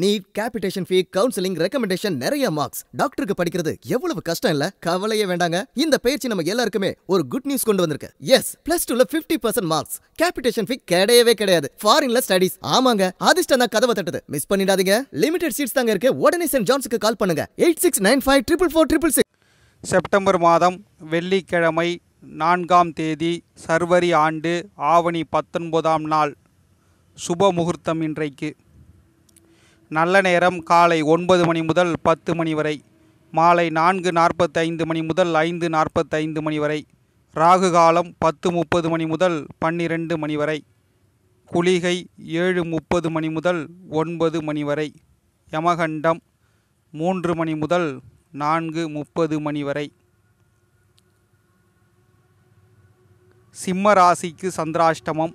NEET capitation fee counselling recommendation நிறைய marks டாக்டருக்கு படிக்கிறது எவ்வளவு கஷ்டம் இல்ல கவலையே வேண்டாங்க இந்த பயிற்சி நம்ம எல்லாருக்குமே ஒரு குட் நியூஸ் கொண்டு வந்திருக்கு எஸ் பிளஸ் டூல fifty percent marks capitation fee கிடையவே கிடையாது ஃபாரின்ல ஸ்டடிஸ் ஆமாங்க அதிர்ஷ்டம் தான் கதவை தட்டுது மிஸ் பண்ணிடாதீங்க லிமிடெட் சீட்ஸ் தாங்க இருக்கு உடனே சென்ட் ஜான்ஸுக்கு கால் பண்ணுங்க eight six nine five triple four triple six September மாதம் வெள்ளிக்கிழமை நான்காம் தேதி சர்வரி ஆண்டு ஆவணி பத்தொன்பதாம் நாள் சுப முகூர்த்தம் இன்றைக்கு நல்ல நேரம் காலை ஒன்பது மணி முதல் பத்து மணி வரை மாலை நான்கு நாற்பத்தைந்து மணி முதல் ஐந்து நாற்பத்தைந்து மணி வரை ராகு காலம் பத்து முப்பது மணி முதல் பன்னிரண்டு மணி வரை குளிகை ஏழு முப்பது மணி முதல் ஒன்பது மணி வரை யமகண்டம் மூன்று மணி முதல் நான்கு முப்பது மணி வரை சிம்ம ராசிக்கு சந்திராஷ்டமம்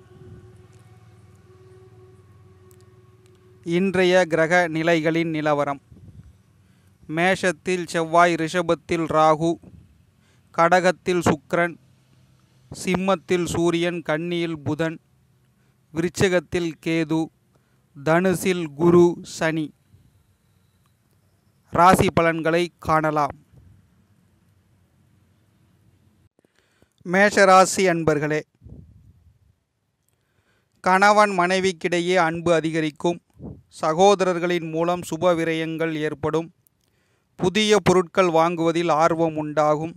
இன்றைய கிரக நிலைகளின் நிலவரம் மேஷத்தில் செவ்வாய் ரிஷபத்தில் ராகு கடகத்தில் சுக்ரன் சிம்மத்தில் சூரியன் கன்னியில் புதன் விருச்சகத்தில் கேது தனுசில் குரு சனி ராசி பலன்களை காணலாம் மேஷராசி அன்பர்களே கணவன் மனைவிக்கிடையே அன்பு அதிகரிக்கும் சகோதரர்களின் மூலம் சுப விரயங்கள் ஏற்படும் புதிய பொருட்கள் வாங்குவதில் ஆர்வம் உண்டாகும்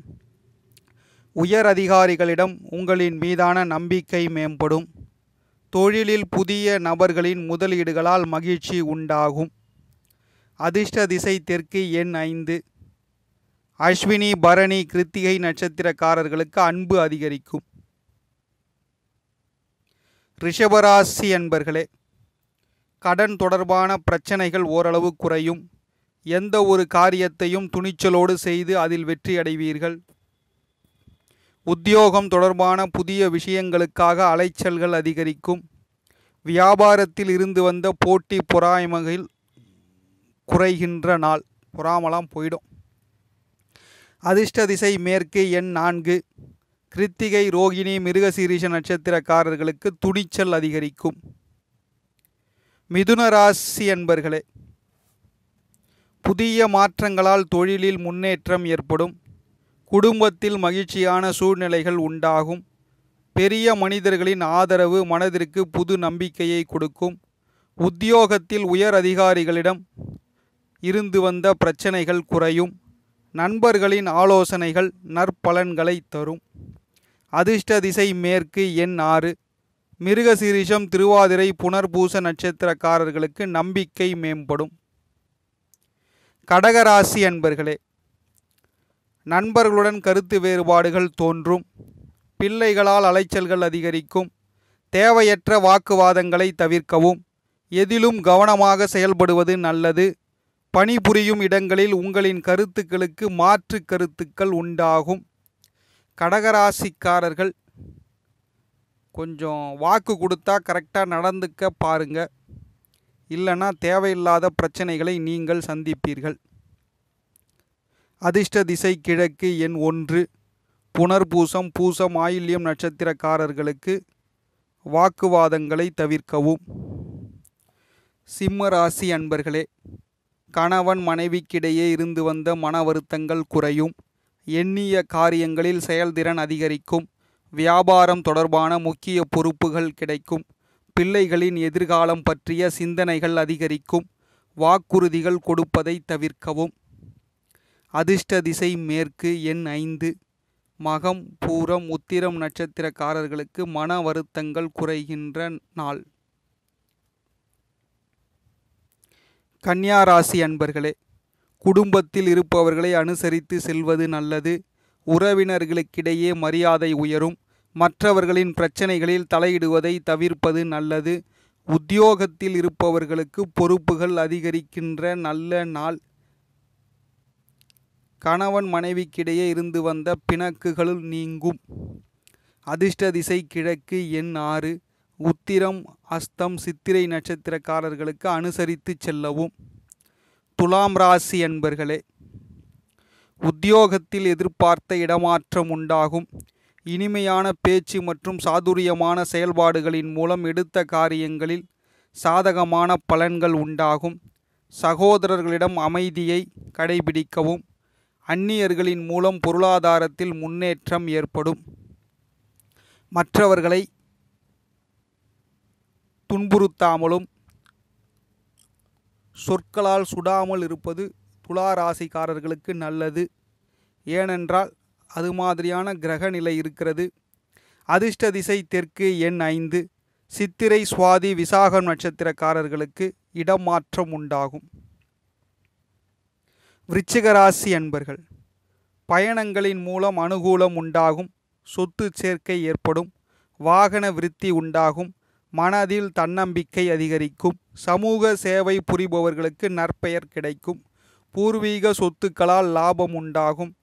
உயர் அதிகாரிகளிடம் உங்களின் மீதான நம்பிக்கை மேம்படும் தொழிலில் புதிய நபர்களின் முதலீடுகளால் மகிழ்ச்சி உண்டாகும் அதிர்ஷ்ட திசை தெற்கு எண் ஐந்து அஸ்வினி பரணி கிருத்திகை நட்சத்திரக்காரர்களுக்கு அன்பு அதிகரிக்கும் ரிஷபராசி என்பர்களே கடன் தொடர்பான பிரச்சனைகள் ஓரளவு குறையும் எந்த ஒரு காரியத்தையும் துணிச்சலோடு செய்து அதில் வெற்றி அடைவீர்கள் உத்தியோகம் தொடர்பான புதிய விஷயங்களுக்காக அலைச்சல்கள் அதிகரிக்கும் வியாபாரத்தில் இருந்து வந்த போட்டி பொறாமைகள் குறைகின்ற நாள் பொறாமலாம் போயிடும் அதிர்ஷ்ட திசை மேற்கு எண் நான்கு கிருத்திகை ரோகிணி மிருகசீரிஷ நட்சத்திரக்காரர்களுக்கு துணிச்சல் அதிகரிக்கும் மிதுன ராசி என்பர்களே புதிய மாற்றங்களால் தொழிலில் முன்னேற்றம் ஏற்படும் குடும்பத்தில் மகிழ்ச்சியான சூழ்நிலைகள் உண்டாகும் பெரிய மனிதர்களின் ஆதரவு மனதிற்கு புது நம்பிக்கையை கொடுக்கும் உத்தியோகத்தில் உயர் அதிகாரிகளிடம் இருந்து வந்த பிரச்சனைகள் குறையும் நண்பர்களின் ஆலோசனைகள் நற்பலன்களை தரும் அதிர்ஷ்ட திசை மேற்கு எண் ஆறு மிருகசீரிஷம் திருவாதிரை புனர்பூச நட்சத்திரக்காரர்களுக்கு நம்பிக்கை மேம்படும் கடகராசி அன்பர்களே நண்பர்களுடன் கருத்து வேறுபாடுகள் தோன்றும் பிள்ளைகளால் அலைச்சல்கள் அதிகரிக்கும் தேவையற்ற வாக்குவாதங்களை தவிர்க்கவும் எதிலும் கவனமாக செயல்படுவது நல்லது பணிபுரியும் இடங்களில் உங்களின் கருத்துக்களுக்கு மாற்று கருத்துக்கள் உண்டாகும் கடகராசிக்காரர்கள் கொஞ்சம் வாக்கு கொடுத்தா கரெக்டாக நடந்துக்க பாருங்கள் இல்லைன்னா தேவையில்லாத பிரச்சனைகளை நீங்கள் சந்திப்பீர்கள் அதிர்ஷ்ட திசை கிழக்கு எண் ஒன்று புனர்பூசம் பூசம் ஆயில்யம் நட்சத்திரக்காரர்களுக்கு வாக்குவாதங்களை தவிர்க்கவும் சிம்ம ராசி அன்பர்களே கணவன் மனைவிக்கிடையே இருந்து வந்த மன வருத்தங்கள் குறையும் எண்ணிய காரியங்களில் செயல்திறன் அதிகரிக்கும் வியாபாரம் தொடர்பான முக்கிய பொறுப்புகள் கிடைக்கும் பிள்ளைகளின் எதிர்காலம் பற்றிய சிந்தனைகள் அதிகரிக்கும் வாக்குறுதிகள் கொடுப்பதை தவிர்க்கவும் அதிர்ஷ்ட திசை மேற்கு எண் ஐந்து மகம் பூரம் உத்திரம் நட்சத்திரக்காரர்களுக்கு மன வருத்தங்கள் குறைகின்ற நாள் கன்னியாராசி அன்பர்களே குடும்பத்தில் இருப்பவர்களை அனுசரித்து செல்வது நல்லது உறவினர்களுக்கிடையே மரியாதை உயரும் மற்றவர்களின் பிரச்சனைகளில் தலையிடுவதை தவிர்ப்பது நல்லது உத்தியோகத்தில் இருப்பவர்களுக்கு பொறுப்புகள் அதிகரிக்கின்ற நல்ல நாள் கணவன் மனைவிக்கிடையே இருந்து வந்த பிணக்குகள் நீங்கும் அதிர்ஷ்ட திசை கிழக்கு எண் ஆறு உத்திரம் அஸ்தம் சித்திரை நட்சத்திரக்காரர்களுக்கு அனுசரித்து செல்லவும் துலாம் ராசி என்பர்களே உத்தியோகத்தில் எதிர்பார்த்த இடமாற்றம் உண்டாகும் இனிமையான பேச்சு மற்றும் சாதுரியமான செயல்பாடுகளின் மூலம் எடுத்த காரியங்களில் சாதகமான பலன்கள் உண்டாகும் சகோதரர்களிடம் அமைதியை கடைபிடிக்கவும் அந்நியர்களின் மூலம் பொருளாதாரத்தில் முன்னேற்றம் ஏற்படும் மற்றவர்களை துன்புறுத்தாமலும் சொற்களால் சுடாமல் இருப்பது துளாராசிக்காரர்களுக்கு நல்லது ஏனென்றால் அது மாதிரியான கிரக நிலை இருக்கிறது அதிர்ஷ்ட திசை தெற்கு எண் ஐந்து சித்திரை சுவாதி விசாகம் நட்சத்திரக்காரர்களுக்கு இடமாற்றம் உண்டாகும் விருச்சிகராசி அன்பர்கள் பயணங்களின் மூலம் அனுகூலம் உண்டாகும் சொத்து சேர்க்கை ஏற்படும் வாகன விருத்தி உண்டாகும் மனதில் தன்னம்பிக்கை அதிகரிக்கும் சமூக சேவை புரிபவர்களுக்கு நற்பெயர் கிடைக்கும் பூர்வீக சொத்துக்களால் லாபம் உண்டாகும்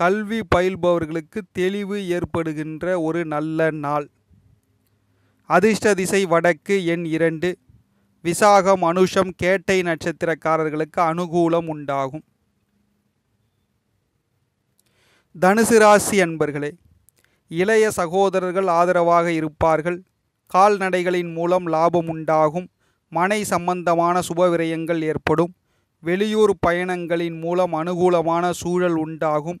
கல்வி பயில்பவர்களுக்கு தெளிவு ஏற்படுகின்ற ஒரு நல்ல நாள் அதிர்ஷ்ட திசை வடக்கு எண் இரண்டு விசாகம் அனுஷம் கேட்டை நட்சத்திரக்காரர்களுக்கு அனுகூலம் உண்டாகும் தனுசு ராசி அன்பர்களே இளைய சகோதரர்கள் ஆதரவாக இருப்பார்கள் கால்நடைகளின் மூலம் லாபம் உண்டாகும் மனை சம்பந்தமான சுப விரயங்கள் ஏற்படும் வெளியூர் பயணங்களின் மூலம் அனுகூலமான சூழல் உண்டாகும்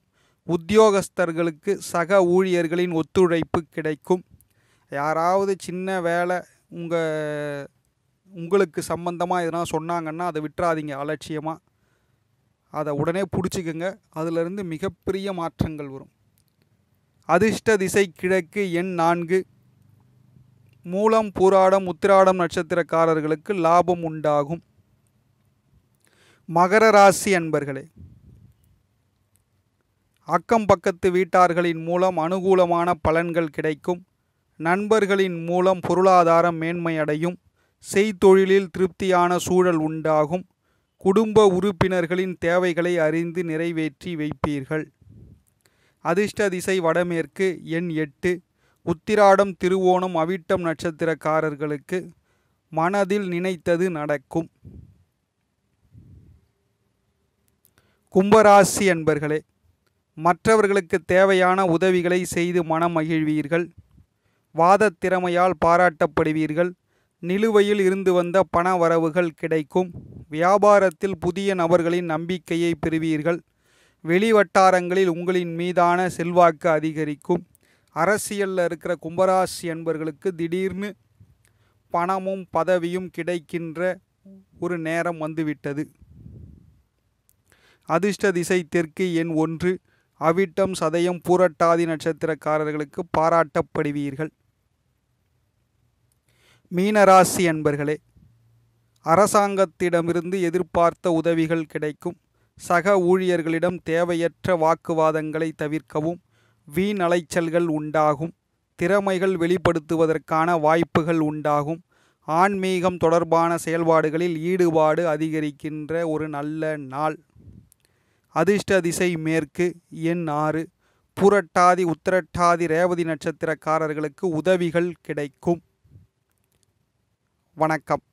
உத்தியோகஸ்தர்களுக்கு சக ஊழியர்களின் ஒத்துழைப்பு கிடைக்கும் யாராவது சின்ன வேலை உங்கள் உங்களுக்கு சம்பந்தமாக எதனா சொன்னாங்கன்னா அதை விட்டுறாதீங்க அலட்சியமாக அதை உடனே பிடிச்சிக்கோங்க அதிலிருந்து மிகப்பெரிய மாற்றங்கள் வரும் அதிர்ஷ்ட திசை கிழக்கு எண் நான்கு மூலம் பூராடம் உத்திராடம் நட்சத்திரக்காரர்களுக்கு லாபம் உண்டாகும் மகர ராசி அன்பர்களே அக்கம் பக்கத்து வீட்டார்களின் மூலம் அனுகூலமான பலன்கள் கிடைக்கும் நண்பர்களின் மூலம் பொருளாதாரம் மேன்மையடையும் செய்தொழிலில் திருப்தியான சூழல் உண்டாகும் குடும்ப உறுப்பினர்களின் தேவைகளை அறிந்து நிறைவேற்றி வைப்பீர்கள் அதிர்ஷ்ட திசை வடமேற்கு எண் எட்டு உத்திராடம் திருவோணம் அவிட்டம் நட்சத்திரக்காரர்களுக்கு மனதில் நினைத்தது நடக்கும் கும்பராசி அன்பர்களே மற்றவர்களுக்கு தேவையான உதவிகளை செய்து மனம் மகிழ்வீர்கள் வாத திறமையால் பாராட்டப்படுவீர்கள் நிலுவையில் இருந்து வந்த பண வரவுகள் கிடைக்கும் வியாபாரத்தில் புதிய நபர்களின் நம்பிக்கையை பெறுவீர்கள் வெளிவட்டாரங்களில் உங்களின் மீதான செல்வாக்கு அதிகரிக்கும் அரசியலில் இருக்கிற கும்பராசி என்பர்களுக்கு திடீர்னு பணமும் பதவியும் கிடைக்கின்ற ஒரு நேரம் வந்துவிட்டது அதிர்ஷ்ட திசை தெற்கு எண் ஒன்று அவிட்டம் சதயம் பூரட்டாதி நட்சத்திரக்காரர்களுக்கு பாராட்டப்படுவீர்கள் மீனராசி அன்பர்களே அரசாங்கத்திடமிருந்து எதிர்பார்த்த உதவிகள் கிடைக்கும் சக ஊழியர்களிடம் தேவையற்ற வாக்குவாதங்களை தவிர்க்கவும் வீண் அலைச்சல்கள் உண்டாகும் திறமைகள் வெளிப்படுத்துவதற்கான வாய்ப்புகள் உண்டாகும் ஆன்மீகம் தொடர்பான செயல்பாடுகளில் ஈடுபாடு அதிகரிக்கின்ற ஒரு நல்ல நாள் அதிர்ஷ்ட திசை மேற்கு எண் ஆறு புரட்டாதி உத்திரட்டாதி ரேவதி நட்சத்திரக்காரர்களுக்கு உதவிகள் கிடைக்கும் வணக்கம்